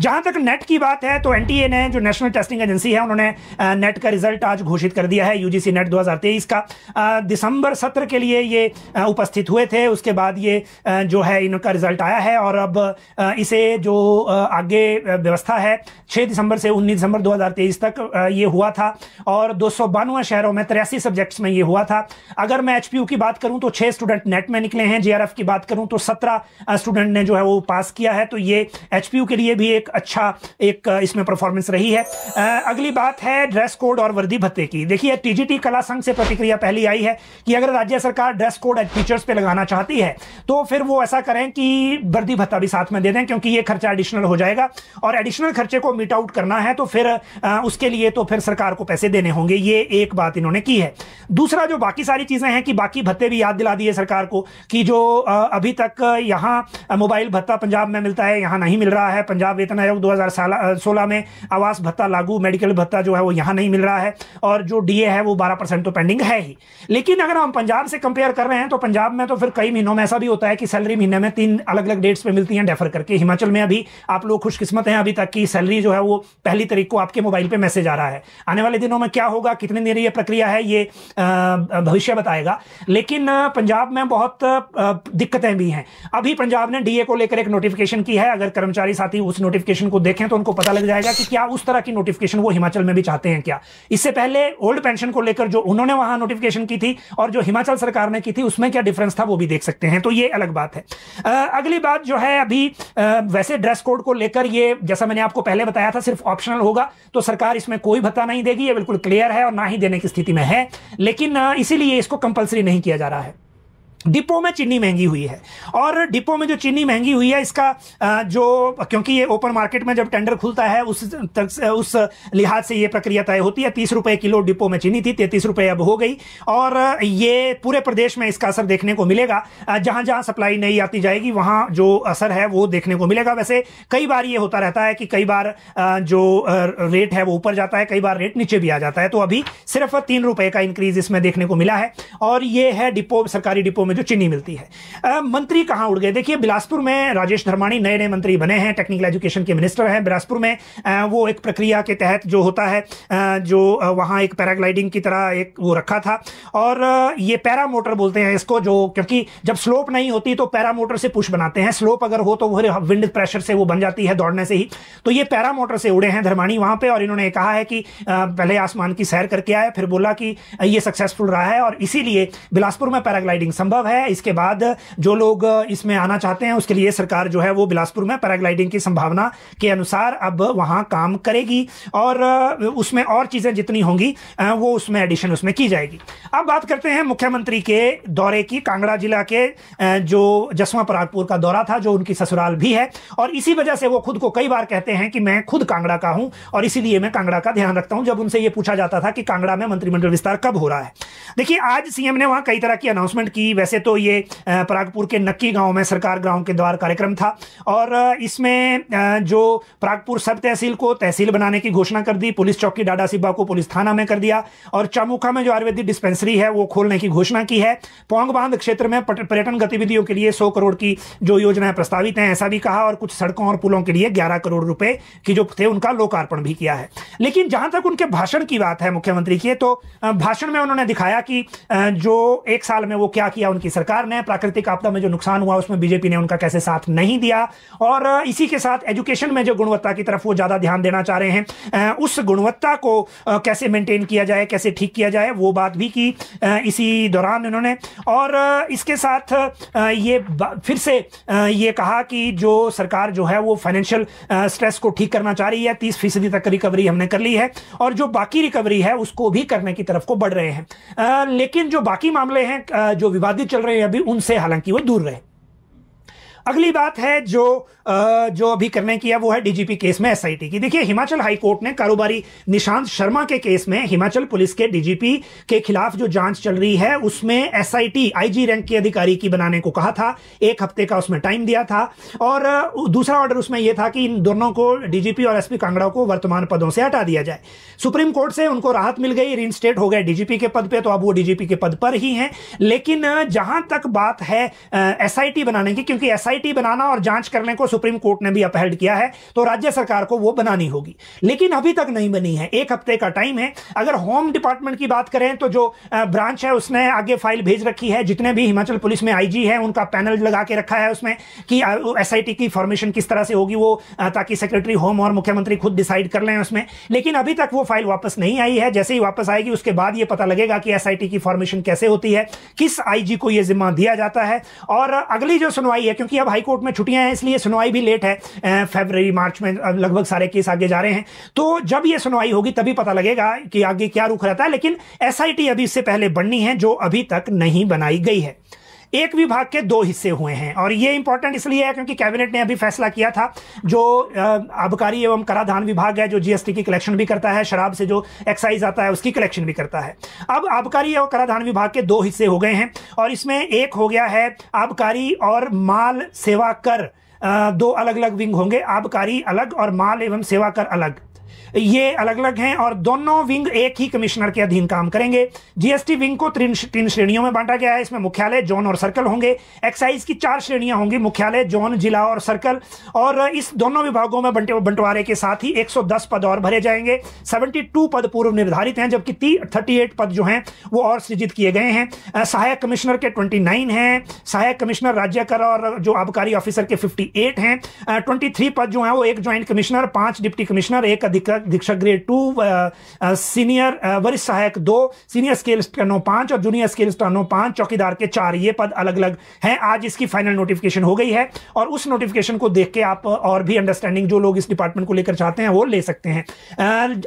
जहां तक नेट की बात है तो एन ने जो नेशनल टेस्टिंग एजेंसी है उन्होंने नेट का रिजल्ट आज घोषित कर दिया है यूजीसी नेट 2023 का दिसंबर सत्र के लिए ये उपस्थित हुए थे उसके बाद ये जो है इनका रिजल्ट आया है और अब इसे जो आगे व्यवस्था है 6 दिसंबर से 19 दिसंबर 2023 तक ये हुआ था और दो शहरों में तिरासी सब्जेक्ट्स में ये हुआ था अगर मैं एच की बात करूँ तो छः स्टूडेंट नेट में निकले हैं जे की बात करूँ तो सत्रह स्टूडेंट ने जो है वो पास किया है तो ये एच के लिए भी एक एक अच्छा एक इसमें परफॉर्मेंस रही है अगली बात है ड्रेस कोड और वर्दी भत्ते की देखिए टीजीटी कला संघ से प्रतिक्रिया पहली आई है कि अगर राज्य सरकार ड्रेस कोड टीचर्स पे लगाना चाहती है तो फिर वो ऐसा करें कि वर्दी भत्ता भी साथ में दे दें क्योंकि ये खर्चा एडिशनल हो जाएगा और एडिशनल खर्चे को मीट आउट करना है तो फिर आ, उसके लिए तो फिर सरकार को पैसे देने होंगे ये एक बात इन्होंने की है दूसरा जो बाकी सारी चीज़ें हैं कि बाकी भत्ते भी याद दिला दिए सरकार को कि जो अभी तक यहां मोबाइल भत्ता पंजाब में मिलता है यहां नहीं मिल रहा है पंजाब वेतन वेतन आयोग दो 2016 में आवास भत्ता लागू मेडिकल भत्ता जो है वो यहां नहीं मिल रहा है और जो डीए है वो 12 परसेंट तो पेंडिंग है ही लेकिन अगर हम पंजाब से कंपेयर कर रहे हैं तो पंजाब में तो फिर कई महीनों में ऐसा भी होता है कि सैलरी महीने में तीन अलग अलग डेट्स पर मिलती है डेफर करके हिमाचल में अभी आप लोग खुशकिस्मत हैं अभी तक की सैलरी जो है वो पहली तारीख को आपके मोबाइल पर मैसेज आ रहा है आने वाले दिनों में क्या होगा कितने देर यह प्रक्रिया है ये भविष्य बताएगा लेकिन पंजाब में बहुत दिक्कतें भी हैं अभी पंजाब ने डीए को लेकर एक नोटिफिकेशन की है अगर कर्मचारी साथी उस नोटिफिकेशन नोटिफिकेशन को देखें तो उनको पता लग जाएगा कि क्या उस तरह की नोटिफिकेशन वो हिमाचल में भी चाहते हैं क्या इससे पहले ओल्ड पेंशन को लेकर जो उन्होंने वहां नोटिफिकेशन की थी और जो हिमाचल सरकार ने की थी उसमें क्या डिफरेंस था वो भी देख सकते हैं तो ये अलग बात है आ, अगली बात जो है अभी आ, वैसे ड्रेस कोड को लेकर ये जैसा मैंने आपको पहले बताया था सिर्फ ऑप्शनल होगा तो सरकार इसमें कोई भत्ता नहीं देगी ये बिल्कुल क्लियर है और ना ही देने की स्थिति में है लेकिन इसीलिए इसको कंपलसरी नहीं किया जा रहा है डिपो में चीनी महंगी हुई है और डिपो में जो चीनी महंगी हुई है इसका जो क्योंकि ये ओपन मार्केट में जब टेंडर खुलता है उस तक उस लिहाज से ये प्रक्रिया तय होती है तीस रुपये किलो डिपो में चीनी थी तैंतीस रुपये अब हो गई और ये पूरे प्रदेश में इसका असर देखने को मिलेगा जहां जहां सप्लाई नहीं आती जाएगी वहां जो असर है वो देखने को मिलेगा वैसे कई बार ये होता रहता है कि कई बार जो रेट है वो ऊपर जाता है कई बार रेट नीचे भी आ जाता है तो अभी सिर्फ तीन का इंक्रीज इसमें देखने को मिला है और ये है डिपो सरकारी डिपो में में जो चीनी मिलती है आ, मंत्री कहाँ उड़ गए देखिए बिलासपुर में राजेश धर्माणी नए नए मंत्री बने हैं टेक्निकल एजुकेशन के मिनिस्टर हैं बिलासपुर में आ, वो एक प्रक्रिया के तहत जो होता है आ, जो वहाँ एक पैराग्लाइडिंग की तरह एक वो रखा था और ये मोटर बोलते हैं इसको जो क्योंकि जब स्लोप नहीं होती तो मोटर से पुश बनाते हैं स्लोप अगर हो तो वह विंड प्रेशर से वो बन जाती है दौड़ने से ही तो ये मोटर से उड़े हैं धर्माणी वहाँ पर और इन्होंने कहा है कि पहले आसमान की सैर करके आया फिर बोला कि ये सक्सेसफुल रहा है और इसीलिए बिलासपुर में पैराग्लाइडिंग संभव संभव है इसके बाद जो लोग इसमें आना चाहते हैं उसके लिए सरकार जो है वो बिलासपुर में पैराग्लाइडिंग की संभावना के अनुसार अब वहाँ काम करेगी और उसमें और चीज़ें जितनी होंगी वो उसमें एडिशन उसमें की जाएगी अब बात करते हैं मुख्यमंत्री के दौरे की कांगड़ा जिला के जो जसवा परागपुर का दौरा था जो उनकी ससुराल भी है और इसी वजह से वो खुद को कई बार कहते हैं कि मैं खुद कांगड़ा का हूं और इसीलिए मैं कांगड़ा का ध्यान रखता हूं जब उनसे ये पूछा जाता था कि कांगड़ा में मंत्रिमंडल विस्तार कब हो रहा है देखिए आज सीएम ने वहां कई तरह की अनाउंसमेंट की वैसे वैसे तो ये प्रागपुर के नक्की गांव में सरकार ग्राउंड के द्वार कार्यक्रम था और इसमें जो प्रागपुर सब तहसील को तहसील बनाने की घोषणा कर दी पुलिस चौकी डाडा सिब्बा को पुलिस थाना में कर दिया और चामुखा में जो आयुर्वेदिक डिस्पेंसरी है वो खोलने की घोषणा की है पोंग बांध क्षेत्र में पर्यटन गतिविधियों के लिए सौ करोड़ की जो योजनाएं प्रस्तावित हैं ऐसा भी कहा और कुछ सड़कों और पुलों के लिए ग्यारह करोड़ रुपए की जो थे उनका लोकार्पण भी किया है लेकिन जहां तक उनके भाषण की बात है मुख्यमंत्री की तो भाषण में उन्होंने दिखाया कि जो एक साल में वो क्या किया उनकी सरकार ने प्राकृतिक आपदा में जो नुकसान हुआ उसमें बीजेपी ने उनका कैसे साथ नहीं दिया और इसी के साथ एजुकेशन में जो गुणवत्ता की तरफ वो ज़्यादा ध्यान देना चाह रहे हैं उस गुणवत्ता को कैसे मेंटेन किया जाए कैसे ठीक किया जाए वो बात भी की इसी दौरान उन्होंने और इसके साथ ये फिर से ये कहा कि जो सरकार जो है वो फाइनेंशियल स्ट्रेस को ठीक करना चाह रही है तीस फीसदी तक रिकवरी हमने कर ली है और जो बाकी रिकवरी है उसको भी करने की तरफ को बढ़ रहे हैं लेकिन जो बाकी मामले हैं जो विवादित चल रहे हैं अभी उनसे हालांकि वो दूर रहे अगली बात है जो जो अभी करने की है वो है डीजीपी केस में एसआईटी की देखिए हिमाचल हाईकोर्ट ने कारोबारी निशांत शर्मा के केस में हिमाचल पुलिस के डीजीपी के खिलाफ जो जांच चल रही है उसमें एसआईटी आईजी रैंक के अधिकारी की बनाने को कहा था एक हफ्ते का उसमें टाइम दिया था और दूसरा ऑर्डर उसमें यह था कि इन दोनों को डीजीपी और एसपी कांगड़ा को वर्तमान पदों से हटा दिया जाए सुप्रीम कोर्ट से उनको राहत मिल गई रिंस्टेट हो गए डीजीपी के पद पर तो अब वो डीजीपी के पद पर ही है लेकिन जहां तक बात है एस बनाने की क्योंकि एस एसआईटी बनाना और जांच करने को सुप्रीम कोर्ट ने भी अपहेल्ड किया है तो राज्य सरकार को वो बनानी होगी लेकिन अभी तक नहीं बनी है एक हफ्ते का टाइम है अगर होम डिपार्टमेंट की बात करें तो जो ब्रांच है उसने आगे फाइल भेज रखी है जितने भी हिमाचल पुलिस में आईजी है उनका पैनल लगा के रखा है उसमें कि एसआईटी की फॉर्मेशन किस तरह से होगी वो ताकि सेक्रेटरी होम और मुख्यमंत्री खुद डिसाइड कर लें उसमें लेकिन अभी तक वो फाइल वापस नहीं आई है जैसे ही वापस आएगी उसके बाद ये पता लगेगा कि एसआईटी की फॉर्मेशन कैसे होती है किस आईजी को ये जिम्मा दिया जाता है और अगली जो सुनवाई है क्योंकि हाई हाईकोर्ट में छुट्टियां हैं इसलिए सुनवाई भी लेट है फेबररी मार्च में लगभग सारे केस आगे जा रहे हैं तो जब ये सुनवाई होगी तभी पता लगेगा कि आगे क्या रुख रहता है लेकिन एस अभी इससे पहले बननी है जो अभी तक नहीं बनाई गई है एक विभाग के दो हिस्से हुए हैं और ये इंपॉर्टेंट इसलिए है क्योंकि कैबिनेट ने अभी फैसला किया था जो आबकारी एवं कराधान विभाग है जो जीएसटी की कलेक्शन भी करता है शराब से जो एक्साइज आता है उसकी कलेक्शन भी करता है अब आबकारी एवं कराधान विभाग के दो हिस्से हो गए हैं और इसमें एक हो गया है आबकारी और माल सेवा कर दो अलग अलग विंग होंगे आबकारी अलग और माल एवं सेवा कर अलग ये अलग अलग हैं और दोनों विंग एक ही कमिश्नर के अधीन काम करेंगे जीएसटी विंग को तीन तीन श्रेणियों में बांटा गया है इसमें मुख्यालय जोन और सर्कल होंगे एक्साइज की चार श्रेणियां होंगी मुख्यालय जोन जिला और सर्कल और इस दोनों विभागों में बंटे बंटवारे के साथ ही 110 पद और भरे जाएंगे 72 पद पूर्व निर्धारित हैं जबकि 38 पद जो हैं वो और सृजित किए गए हैं सहायक कमिश्नर के 29 हैं सहायक कमिश्नर राज्य कर और जो आबकारी ऑफिसर के 58 हैं 23 पद जो हैं वो एक ज्वाइंट कमिश्नर पांच डिप्टी कमिश्नर एक अधिकार दीक्षक ग्रेड टू सीनियर वरिष्ठ सहायक दो सीनियर स्केल स्टनो पांच और जूनियर स्केल स्टनो पांच चौकीदार के चार ये पद अलग अलग हैं आज इसकी फाइनल नोटिफिकेशन हो गई है और उस नोटिफिकेशन को देख के आप और भी अंडरस्टैंडिंग जो लोग इस डिपार्टमेंट को लेकर चाहते हैं वो ले सकते हैं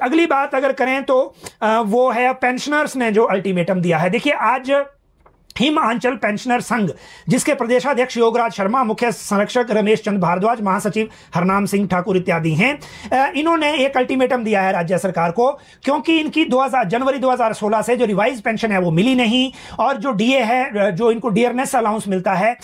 अगली बात अगर करें तो वो है पेंशनर्स ने जो अल्टीमेटम दिया है देखिए आज हिमांचल पेंशनर संघ जिसके प्रदेशाध्यक्ष योगराज शर्मा मुख्य संरक्षक रमेश चंद भारद्वाज महासचिव हरनाम सिंह ठाकुर इत्यादि हैं इन्होंने एक अल्टीमेटम दिया है राज्य सरकार को क्योंकि इनकी 2000 जनवरी 2016 से जो रिवाइज पेंशन है वो मिली नहीं और जो डीए है जो इनको डियरनेस अलाउंस मिलता है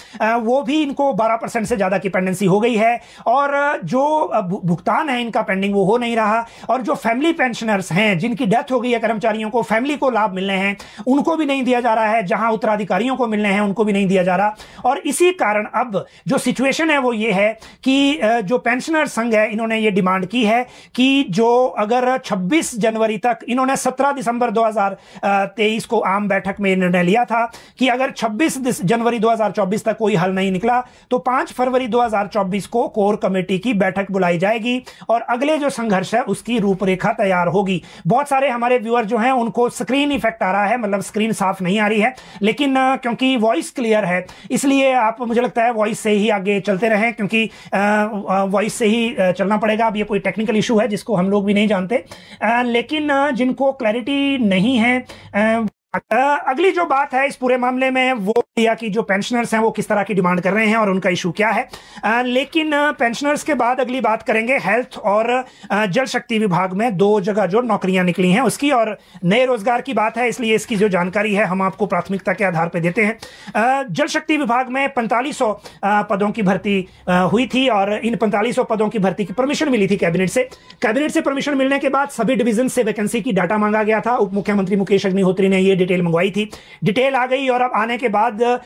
वो भी इनको बारह परसेंट से ज़्यादा की पेंडेंसी हो गई है और जो भुगतान है इनका पेंडिंग वो हो नहीं रहा और जो फैमिली पेंशनर्स हैं जिनकी डेथ हो गई है कर्मचारियों को फैमिली को लाभ मिलने हैं उनको भी नहीं दिया जा रहा है जहां उत्तराधिक अधिकारियों को मिलने हैं उनको भी नहीं दिया जा रहा और इसी कारण अब जो सिचुएशन है वो ये है कि जो पेंशनर संघ है इन्होंने ये डिमांड की है कि जो अगर 26 जनवरी तक इन्होंने 17 दिसंबर 2023 को आम बैठक में निर्णय लिया था कि अगर 26 जनवरी 2024 तक कोई हल नहीं निकला तो 5 फरवरी 2024 को कोर कमेटी की बैठक बुलाई जाएगी और अगले जो संघर्ष है उसकी रूपरेखा तैयार होगी बहुत सारे हमारे व्यूअर जो हैं उनको स्क्रीन इफेक्ट आ रहा है मतलब स्क्रीन साफ नहीं आ रही है लेकिन लेकिन क्योंकि वॉइस क्लियर है इसलिए आप मुझे लगता है वॉइस से ही आगे चलते रहें क्योंकि वॉइस से ही चलना पड़ेगा अब ये कोई टेक्निकल इशू है जिसको हम लोग भी नहीं जानते लेकिन जिनको क्लैरिटी नहीं है अगली जो बात है इस पूरे मामले में वो या कि जो पेंशनर्स हैं वो किस तरह की डिमांड कर रहे हैं और उनका इशू क्या है लेकिन पेंशनर्स के बाद अगली बात करेंगे हेल्थ और जल शक्ति विभाग में दो जगह जो नौकरियां निकली हैं उसकी और नए रोजगार की बात है इसलिए इसकी जो जानकारी है हम आपको प्राथमिकता के आधार पर देते हैं जल शक्ति विभाग में पैंतालीस पदों की भर्ती हुई थी और इन पैंतालीस पदों की भर्ती की परमिशन मिली थी कैबिनेट से कैबिनेट से परमिशन मिलने के बाद सभी डिवीजन से वैकेंसी की डाटा मांगा गया था उप मुख्यमंत्री मुकेश अग्निहोत्री ने यह डिटेल मंगवाई थी डिटेल आ गई और अब आने के बाद आ,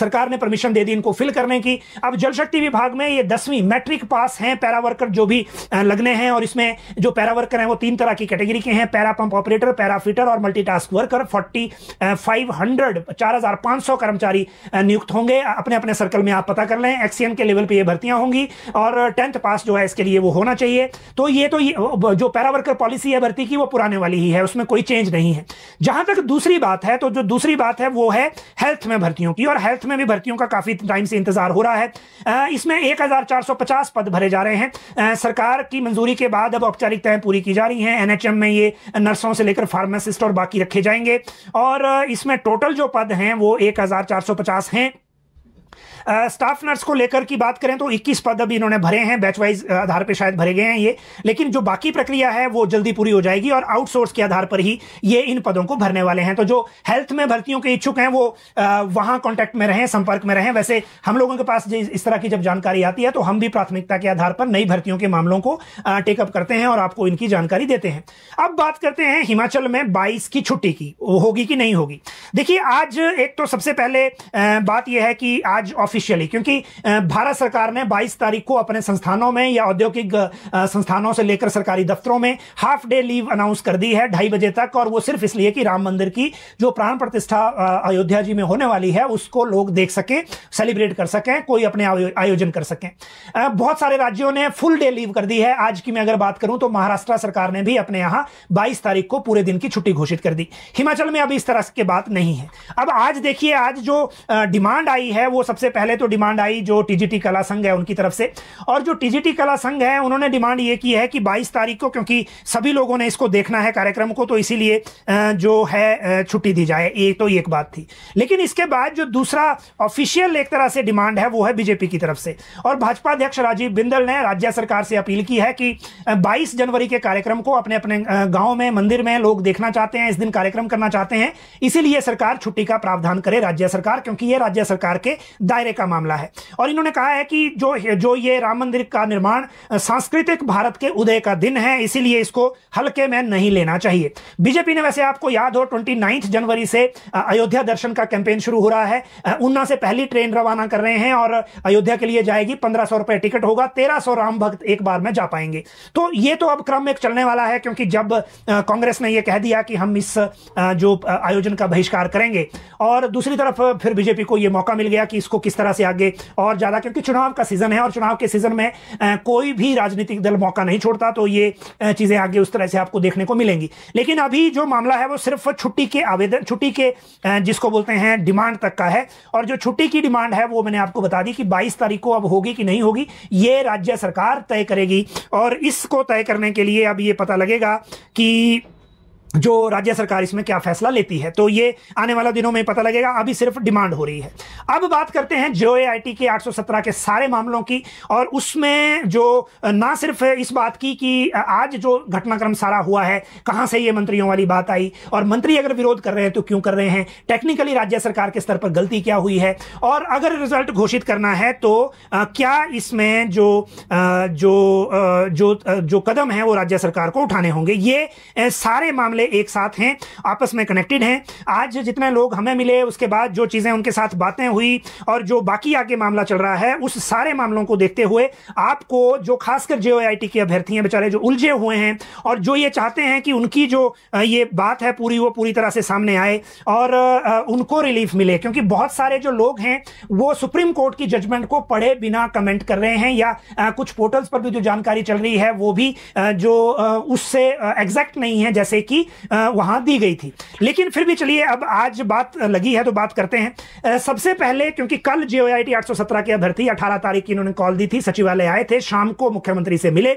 सरकार ने परमिशन दे दी इनको फिल करने की अब जल शक्ति विभाग में ये दसवीं मैट्रिक पास हैं पैरा वर्कर जो भी लगने हैं और इसमें जो पैरा वर्कर हैं वो तीन तरह की कैटेगरी के हैं para pump operator para fitter और multi worker forty five hundred चार हजार पाँच सौ कर्मचारी नियुक्त होंगे अपने अपने सर्कल में आप पता कर लें एक्सीएन के लेवल पर यह भर्तियां होंगी और टेंथ पास जो है इसके लिए वो होना चाहिए तो ये तो ये, जो पैरा वर्कर पॉलिसी है भर्ती की वो पुराने वाली ही है उसमें कोई चेंज नहीं है जहां तक दूसरी दूसरी बात है तो जो दूसरी बात है वो है हेल्थ में भर्तियों की और हेल्थ में भी भर्तियों का काफ़ी टाइम से इंतज़ार हो रहा है इसमें 1450 पद भरे जा रहे हैं सरकार की मंजूरी के बाद अब औपचारिकताएं पूरी की जा रही हैं एनएचएम में ये नर्सों से लेकर फार्मासिस्ट और बाकी रखे जाएंगे और इसमें टोटल जो पद हैं वो एक पचास हैं स्टाफ नर्स को लेकर की बात करें तो 21 पद अभी इन्होंने भरे हैं बैचवाइज आधार पर शायद भरे गए हैं ये लेकिन जो बाकी प्रक्रिया है वो जल्दी पूरी हो जाएगी और आउटसोर्स के आधार पर ही ये इन पदों को भरने वाले हैं तो जो हेल्थ में भर्तियों के इच्छुक हैं वो वहां कॉन्टैक्ट में रहें संपर्क में रहें वैसे हम लोगों के पास इस तरह की जब जानकारी आती है तो हम भी प्राथमिकता के आधार पर नई भर्तियों के मामलों को टेकअप करते हैं और आपको इनकी जानकारी देते हैं अब बात करते हैं हिमाचल में बाईस की छुट्टी की होगी कि नहीं होगी देखिए आज एक तो सबसे पहले बात यह है कि आज ऑफ ऑफिशियली क्योंकि भारत सरकार ने 22 तारीख को अपने संस्थानों में या औद्योगिक संस्थानों से लेकर सरकारी दफ्तरों में हाफ डे लीव अनाउंस कर दी है ढाई बजे तक और वो सिर्फ इसलिए कि राम मंदिर की जो प्राण प्रतिष्ठा अयोध्या जी में होने वाली है उसको लोग देख सकें सेलिब्रेट कर सकें कोई अपने आयोजन कर सकें बहुत सारे राज्यों ने फुल डे लीव कर दी है आज की मैं अगर बात करूं तो महाराष्ट्र सरकार ने भी अपने यहां बाईस तारीख को पूरे दिन की छुट्टी घोषित कर दी हिमाचल में अभी इस तरह की बात नहीं है अब आज देखिए आज जो डिमांड आई है वो सबसे पहले पहले तो डिमांड आई जो टीजीटी कला संघ है उनकी तरफ से और जो टीजीटी कला संघ है उन्होंने डिमांड ये की है कि 22 तारीख को क्योंकि सभी लोगों ने इसको देखना है कार्यक्रम को तो इसीलिए जो है छुट्टी दी जाए ये तो एक बात थी लेकिन इसके बाद जो दूसरा ऑफिशियल एक तरह से डिमांड है वो है बीजेपी की तरफ से और भाजपा अध्यक्ष राजीव बिंदल ने राज्य सरकार से अपील की है कि बाईस जनवरी के कार्यक्रम को अपने अपने गाँव में मंदिर में लोग देखना चाहते हैं इस दिन कार्यक्रम करना चाहते हैं इसीलिए सरकार छुट्टी का प्रावधान करे राज्य सरकार क्योंकि ये राज्य सरकार के दायरे दायरे का मामला है और इन्होंने कहा है कि जो जो ये राम मंदिर का निर्माण सांस्कृतिक भारत के उदय का दिन है इसीलिए इसको हल्के में नहीं लेना चाहिए बीजेपी ने वैसे आपको याद हो ट्वेंटी जनवरी से अयोध्या दर्शन का कैंपेन शुरू हो रहा है ऊना से पहली ट्रेन रवाना कर रहे हैं और अयोध्या के लिए जाएगी पंद्रह सौ रुपए टिकट होगा तेरह सौ राम भक्त एक बार में जा पाएंगे तो ये तो अब क्रम एक चलने वाला है क्योंकि जब कांग्रेस ने यह कह दिया कि हम इस जो आयोजन का बहिष्कार करेंगे और दूसरी तरफ फिर बीजेपी को यह मौका मिल गया कि इसको किस तरह से आगे और ज़्यादा क्योंकि चुनाव का सीज़न है और चुनाव के सीज़न में कोई भी राजनीतिक दल मौका नहीं छोड़ता तो ये चीज़ें आगे उस तरह से आपको देखने को मिलेंगी लेकिन अभी जो मामला है वो सिर्फ छुट्टी के आवेदन छुट्टी के जिसको बोलते हैं डिमांड तक का है और जो छुट्टी की डिमांड है वो मैंने आपको बता दी कि बाईस तारीख को अब होगी कि नहीं होगी ये राज्य सरकार तय करेगी और इसको तय करने के लिए अब ये पता लगेगा कि जो राज्य सरकार इसमें क्या फैसला लेती है तो ये आने वाला दिनों में पता लगेगा अभी सिर्फ डिमांड हो रही है अब बात करते हैं जो ए के 817 के सारे मामलों की और उसमें जो ना सिर्फ इस बात की कि आज जो घटनाक्रम सारा हुआ है कहां से ये मंत्रियों वाली बात आई और मंत्री अगर विरोध कर रहे हैं तो क्यों कर रहे हैं टेक्निकली राज्य सरकार के स्तर पर गलती क्या हुई है और अगर रिजल्ट घोषित करना है तो क्या इसमें जो जो जो जो कदम है वो राज्य सरकार को उठाने होंगे ये सारे मामले वाले एक साथ हैं आपस में कनेक्टेड हैं आज जितने लोग हमें मिले उसके बाद जो चीज़ें उनके साथ बातें हुई और जो बाकी आगे मामला चल रहा है उस सारे मामलों को देखते हुए आपको जो खासकर जे के अभ्यर्थी हैं बेचारे जो उलझे हुए हैं और जो ये चाहते हैं कि उनकी जो ये बात है पूरी वो पूरी तरह से सामने आए और उनको रिलीफ मिले क्योंकि बहुत सारे जो लोग हैं वो सुप्रीम कोर्ट की जजमेंट को पढ़े बिना कमेंट कर रहे हैं या कुछ पोर्टल्स पर भी जो जानकारी चल रही है वो भी जो उससे एग्जैक्ट नहीं है जैसे कि वहां दी गई थी लेकिन फिर भी चलिए अब आज बात लगी है तो बात करते हैं सबसे पहले क्योंकि कल जे ओ आई टी आठ सौ की अभ्यर्थी अठारह तारीख की इन्होंने कॉल दी थी सचिवालय आए थे शाम को मुख्यमंत्री से मिले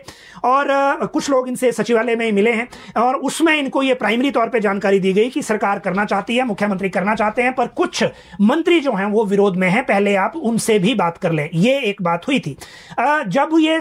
और कुछ लोग इनसे सचिवालय में ही मिले हैं और उसमें इनको ये प्राइमरी तौर पर जानकारी दी गई कि सरकार करना चाहती है मुख्यमंत्री करना चाहते हैं पर कुछ मंत्री जो हैं वो विरोध में हैं पहले आप उनसे भी बात कर लें ये एक बात हुई थी जब ये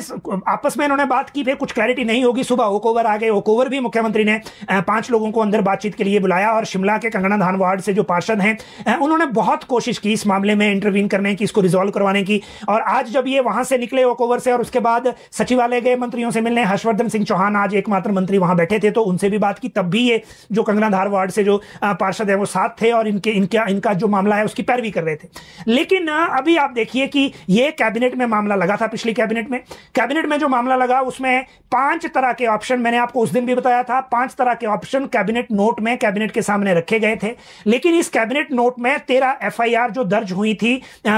आपस में इन्होंने बात की फिर कुछ क्लैरिटी नहीं होगी सुबह ओकओवर आ गए ओकओवर भी मुख्यमंत्री ने पांच पांच लोगों को अंदर बातचीत के लिए बुलाया और शिमला के कंगना धान वार्ड से जो पार्षद हैं उन्होंने बहुत कोशिश की इस मामले में इंटरवीन करने की इसको रिजोल्व करवाने की और आज जब ये वहां से निकले ओकोवर से और उसके बाद सचिवालय गए मंत्रियों से मिलने हर्षवर्धन सिंह चौहान आज एकमात्र मंत्री वहां बैठे थे तो उनसे भी बात की तब भी ये जो कंगना धार वार्ड से जो पार्षद है वो साथ थे और इनके इनका इनका जो मामला है उसकी पैरवी कर रहे थे लेकिन अभी आप देखिए कि ये कैबिनेट में मामला लगा था पिछली कैबिनेट में कैबिनेट में जो मामला लगा उसमें पांच तरह के ऑप्शन मैंने आपको उस दिन भी बताया था पांच तरह के ऑप्शन क्वेश्चन कैबिनेट नोट में कैबिनेट के सामने रखे गए थे लेकिन इस कैबिनेट नोट में तेरह एफआईआर जो दर्ज हुई थी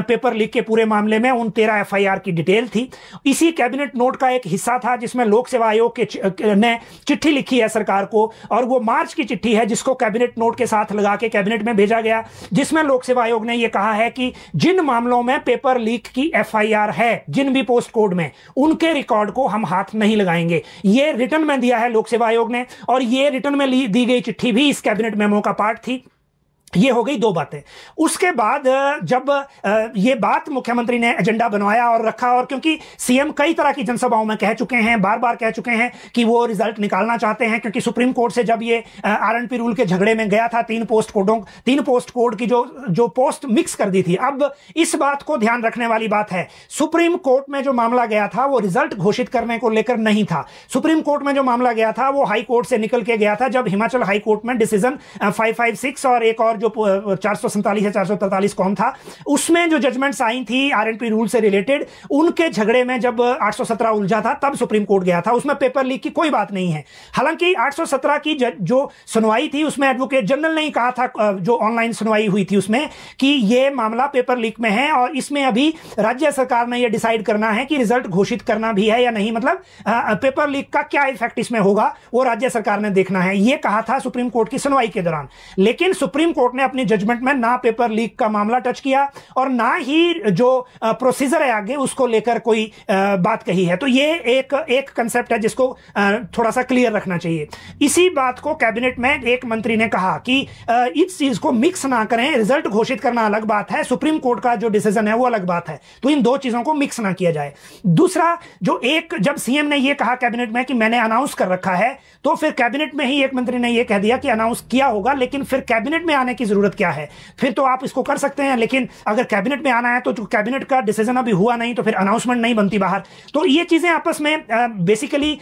पेपर लीक के पूरे मामले में उन तेरह एफआईआर की डिटेल थी इसी कैबिनेट नोट का एक हिस्सा था जिसमें लोक सेवा आयोग के ने चिट्ठी लिखी है सरकार को और वो मार्च की चिट्ठी है जिसको कैबिनेट नोट के साथ लगा के कैबिनेट में भेजा गया जिसमें लोक सेवा आयोग ने यह कहा है कि जिन मामलों में पेपर लीक की एफआईआर है जिन भी पोस्ट कोड में उनके रिकॉर्ड को हम हाथ नहीं लगाएंगे ये रिटर्न में दिया है लोक सेवा आयोग ने और ये रिटर्न में में ली दी गई चिट्ठी भी इस कैबिनेट मेमो का पार्ट थी ये हो गई दो बातें उसके बाद जब ये बात मुख्यमंत्री ने एजेंडा बनवाया और रखा और क्योंकि सीएम कई तरह की जनसभाओं में कह चुके हैं बार बार कह चुके हैं कि वो रिजल्ट निकालना चाहते हैं क्योंकि सुप्रीम कोर्ट से जब ये आर रूल के झगड़े में गया था तीन पोस्ट कोडों तीन पोस्ट कोड की जो जो पोस्ट मिक्स कर दी थी अब इस बात को ध्यान रखने वाली बात है सुप्रीम कोर्ट में जो मामला गया था वो रिजल्ट घोषित करने को लेकर नहीं था सुप्रीम कोर्ट में जो मामला गया था वो हाई कोर्ट से निकल के गया था जब हिमाचल हाई कोर्ट में डिसीजन फाइव फाइव सिक्स और एक और जो जो चार सौ है चार कौन था उसमें जो जजमेंट्स आई थी आर पी रूल से रिलेटेड उनके झगड़े में जब 817 उलझा था तब सुप्रीम कोर्ट गया था उसमें पेपर लीक की कोई बात नहीं है हालांकि 817 की जो सुनवाई थी उसमें एडवोकेट जनरल ने कहा था जो ऑनलाइन सुनवाई हुई थी उसमें कि यह मामला पेपर लीक में है और इसमें अभी राज्य सरकार ने यह डिसाइड करना है कि रिजल्ट घोषित करना भी है या नहीं मतलब पेपर लीक का क्या इफेक्ट इसमें होगा वो राज्य सरकार ने देखना है यह कहा था सुप्रीम कोर्ट की सुनवाई के दौरान लेकिन सुप्रीम कोर्ट कोर्ट ने अपनी जजमेंट में ना पेपर लीक का मामला टच किया और ना ही जो प्रोसीजर है आगे उसको लेकर कोई बात कही है तो ये एक एक कंसेप्ट है जिसको थोड़ा सा क्लियर रखना चाहिए इसी बात को कैबिनेट में एक मंत्री ने कहा कि इस चीज को मिक्स ना करें रिजल्ट घोषित करना अलग बात है सुप्रीम कोर्ट का जो डिसीजन है वो अलग बात है तो इन दो चीजों को मिक्स ना किया जाए दूसरा जो एक जब सीएम ने यह कहा कैबिनेट में कि मैंने अनाउंस कर रखा है तो फिर कैबिनेट में ही एक मंत्री ने यह कह दिया कि अनाउंस किया होगा लेकिन फिर कैबिनेट में आने की ज़रूरत क्या है फिर तो आप इसको कर सकते हैं लेकिन अगर कैबिनेट में आना है तो कैबिनेट का डिसीजन अभी हुआ नहीं तो फिर अनाउंसमेंट नहीं बनती बाहर तो ये चीज़ें आपस में बेसिकली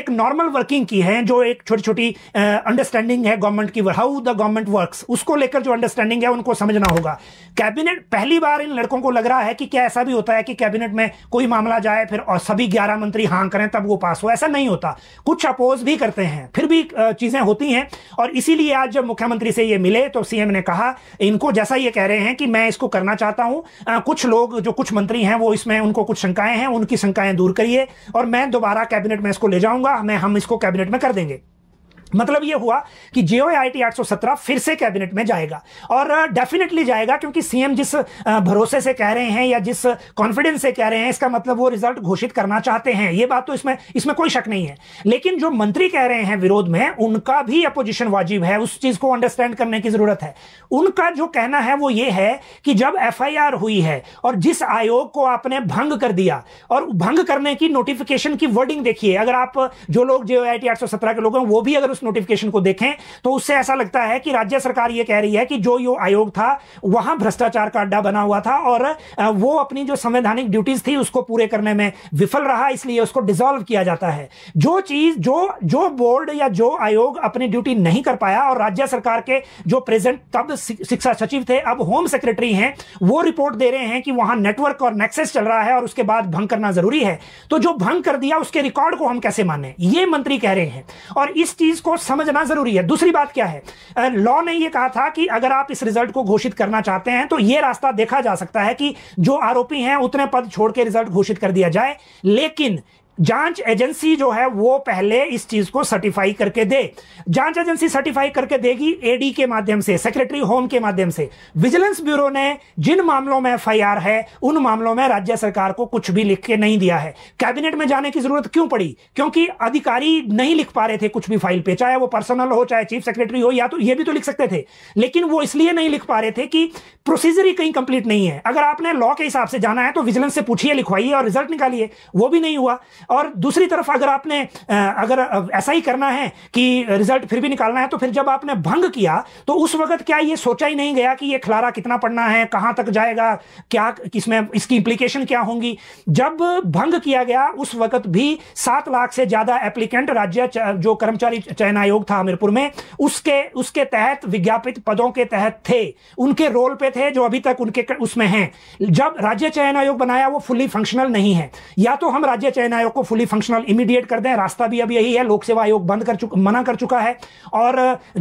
एक नॉर्मल वर्किंग की है जो एक छोटी छोटी अंडरस्टैंडिंग है गवर्नमेंट की हाउ द गवर्नमेंट वर्क उसको लेकर जो अंडरस्टैंडिंग है उनको समझना होगा कैबिनेट पहली बार इन लड़कों को लग रहा है कि क्या ऐसा भी होता है कि कैबिनेट में कोई मामला जाए फिर और सभी ग्यारह मंत्री हाँ करें तब वो पास हो ऐसा नहीं होता कुछ अपोज भी करते हैं फिर भी चीज़ें होती हैं और इसीलिए आज जब मुख्यमंत्री से ये मिले तो सी सीएम ने कहा इनको जैसा ये कह रहे हैं कि मैं इसको करना चाहता हूं कुछ लोग जो कुछ मंत्री हैं वो इसमें उनको कुछ शंकाएं हैं उनकी शंकाएं दूर करिए और मैं दोबारा कैबिनेट में इसको ले जाऊंगा मैं हम इसको कैबिनेट में कर देंगे मतलब ये हुआ कि जेओ आई टी आठ फिर से कैबिनेट में जाएगा और डेफिनेटली जाएगा क्योंकि सीएम जिस भरोसे से कह रहे हैं या जिस कॉन्फिडेंस से कह रहे हैं इसका मतलब वो रिजल्ट घोषित करना चाहते हैं ये बात तो इसमें इसमें कोई शक नहीं है लेकिन जो मंत्री कह रहे हैं विरोध में उनका भी अपोजिशन वाजिब है उस चीज को अंडरस्टैंड करने की जरूरत है उनका जो कहना है वो ये है कि जब एफ हुई है और जिस आयोग को आपने भंग कर दिया और भंग करने की नोटिफिकेशन की वर्डिंग देखिए अगर आप जो लोग जेओ आई के लोग हैं वो भी अगर उस नोटिफिकेशन को देखें तो उससे ऐसा लगता है कि राज्य सरकार यह कह रही है कि जो यो आयोग था वहां भ्रष्टाचार का अड्डा बना हुआ था और वो अपनी जो संवैधानिक ड्यूटीज थी उसको पूरे करने में विफल रहा इसलिए उसको डिसॉल्व किया जाता है जो चीज जो जो बोर्ड या जो आयोग अपनी ड्यूटी नहीं कर पाया और राज्य सरकार के जो प्रेजेंट तब शिक्षा सचिव थे अब होम सेक्रेटरी हैं वो रिपोर्ट दे रहे हैं कि वहां नेटवर्क और नेक्सेस चल रहा है और उसके बाद भंग करना जरूरी है तो जो भंग कर दिया उसके रिकॉर्ड को हम कैसे माने ये मंत्री कह रहे हैं और इस चीज को समझना जरूरी है दूसरी बात क्या है लॉ ने यह कहा था कि अगर आप इस रिजल्ट को घोषित करना चाहते हैं तो यह रास्ता देखा जा सकता है कि जो आरोपी हैं उतने पद छोड़ के रिजल्ट घोषित कर दिया जाए लेकिन जांच एजेंसी जो है वो पहले इस चीज को सर्टिफाई करके दे जांच एजेंसी सर्टिफाई करके देगी एडी के माध्यम से सेक्रेटरी होम के माध्यम से विजिलेंस ब्यूरो ने जिन मामलों में एफआईआर है उन मामलों में राज्य सरकार को कुछ भी लिख के नहीं दिया है कैबिनेट में जाने की जरूरत क्यों पड़ी क्योंकि अधिकारी नहीं लिख पा रहे थे कुछ भी फाइल पे चाहे वो पर्सनल हो चाहे चीफ सेक्रेटरी हो या तो ये भी तो लिख सकते थे लेकिन वो इसलिए नहीं लिख पा रहे थे कि प्रोसीजर ही कहीं कंप्लीट नहीं है अगर आपने लॉ के हिसाब से जाना है तो विजिलेंस से पूछिए लिखवाइए और रिजल्ट निकालिए वो भी नहीं हुआ और दूसरी तरफ अगर आपने अगर ऐसा ही करना है कि रिजल्ट फिर भी निकालना है तो फिर जब आपने भंग किया तो उस वक्त क्या ये सोचा ही नहीं गया कि ये खिलारा कितना पड़ना है कहां तक जाएगा क्या इसमें इसकी इंप्लीकेशन क्या होंगी जब भंग किया गया उस वक्त भी सात लाख से ज्यादा एप्लीकेंट राज्य जो कर्मचारी चयन आयोग था हमीरपुर में उसके उसके तहत विज्ञापित पदों के तहत थे उनके रोल पे थे जो अभी तक उनके उसमें हैं जब राज्य चयन आयोग बनाया वो फुल्ली फंक्शनल नहीं है या तो हम राज्य चयन आयोग को फुली फंक्शनल इमीडिएट कर दें रास्ता भी अब यही है लोक सेवा आयोग बंद कर चुका मना कर चुका है और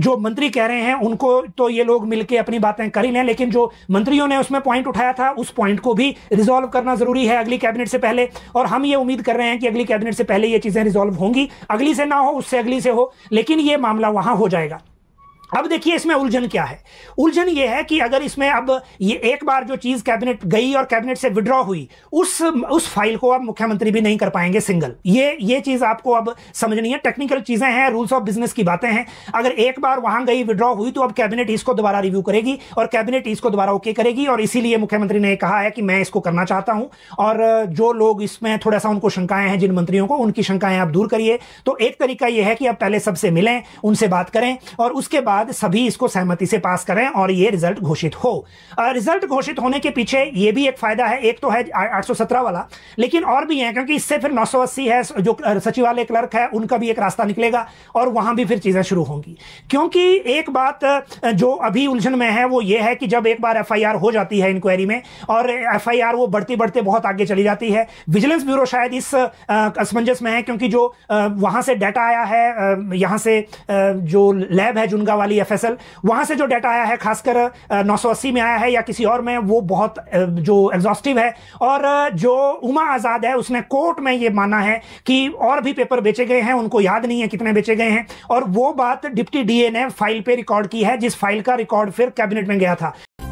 जो मंत्री कह रहे हैं उनको तो ये लोग मिलकर अपनी बातें कर ही लें लेकिन जो मंत्रियों ने उसमें पॉइंट उठाया था उस पॉइंट को भी रिजॉल्व करना जरूरी है अगली कैबिनेट से पहले और हम ये उम्मीद कर रहे हैं कि अगली कैबिनेट से पहले ये चीजें रिजॉल्व होंगी अगली से ना हो उससे अगली से हो लेकिन ये मामला वहां हो जाएगा अब देखिए इसमें उलझन क्या है उलझन ये है कि अगर इसमें अब ये एक बार जो चीज कैबिनेट गई और कैबिनेट से विड्रॉ हुई उस उस फाइल को अब मुख्यमंत्री भी नहीं कर पाएंगे सिंगल ये ये चीज आपको अब समझनी है टेक्निकल चीजें हैं रूल्स ऑफ बिजनेस की बातें हैं अगर एक बार वहां गई विड्रॉ हुई तो अब कैबिनेट इसको दोबारा रिव्यू करेगी और कैबिनेट इसको दोबारा ओके करेगी और इसीलिए मुख्यमंत्री ने कहा है कि मैं इसको करना चाहता हूं और जो लोग इसमें थोड़ा सा उनको शंकाएं हैं जिन मंत्रियों को उनकी शंकाएं आप दूर करिए तो एक तरीका यह है कि आप पहले सबसे मिलें उनसे बात करें और उसके बाद बाद सभी इसको सहमति से पास करें और ये रिजल्ट घोषित हो रिजल्ट घोषित होने के पीछे ये भी एक फायदा है एक तो है 817 वाला लेकिन और भी है क्योंकि इससे फिर 980 है जो सचिवालय क्लर्क है उनका भी एक रास्ता निकलेगा और वहां भी फिर चीजें शुरू होंगी क्योंकि एक बात जो अभी उलझन में है वो ये है कि जब एक बार एफ हो जाती है इंक्वायरी में और एफ वो बढ़ती बढ़ते बहुत आगे चली जाती है विजिलेंस ब्यूरो शायद इस असमंजस में है क्योंकि जो वहां से डाटा आया है यहां से जो लैब है जुनगा वाले वाली एफ वहां से जो डाटा आया है खासकर 980 में आया है या किसी और में वो बहुत जो एग्जॉस्टिव है और जो उमा आज़ाद है उसने कोर्ट में ये माना है कि और भी पेपर बेचे गए हैं उनको याद नहीं है कितने बेचे गए हैं और वो बात डिप्टी डीए ने फाइल पे रिकॉर्ड की है जिस फाइल का रिकॉर्ड फिर कैबिनेट में गया था